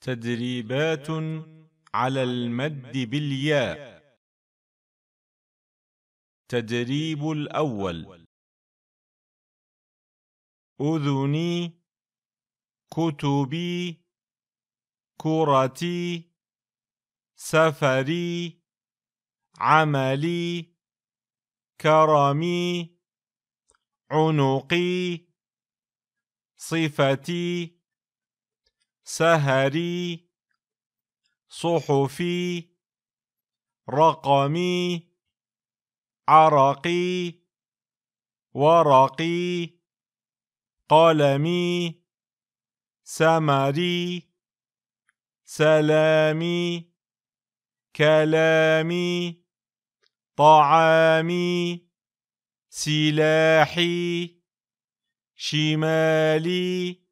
تدريبات على المد بالياء تدريب الأول أذني كتبي كرتي سفري عملي كرمي عنقي صفتي سهري صحفي رقمي عرقي ورقي قلمي سمري سلامي كلامي طعامي سلاحي شمالي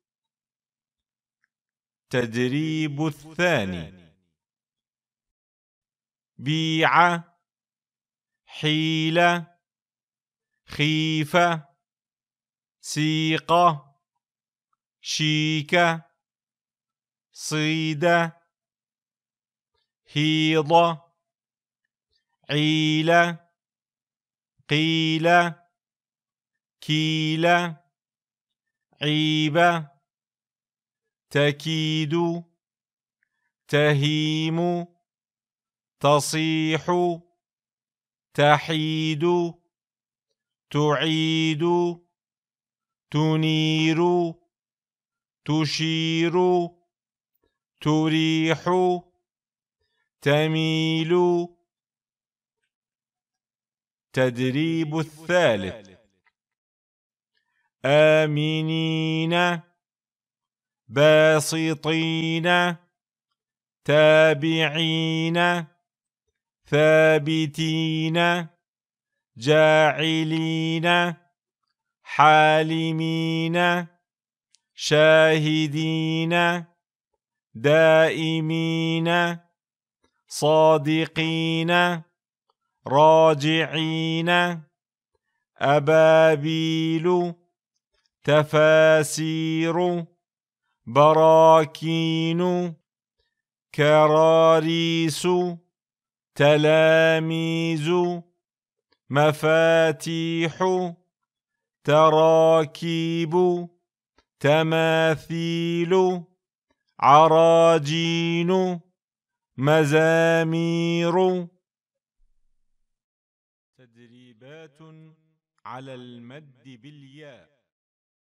التدريب الثاني بيع حيلة خيفة سيقة شيكة صيدة هيضة عيلة قيلة كيلة عيبة تكيد تهيم تصيح تحيد تعيد تنير تشير تريح تميل تدريب الثالث آمنين باسطين تابعين ثابتين جاعلين حالمين شاهدين دائمين صادقين راجعين أبابيل تفاسير براكين كراريس تلاميذ مفاتيح تراكيب تماثيل عراجين مزامير تدريبات على المد بالياء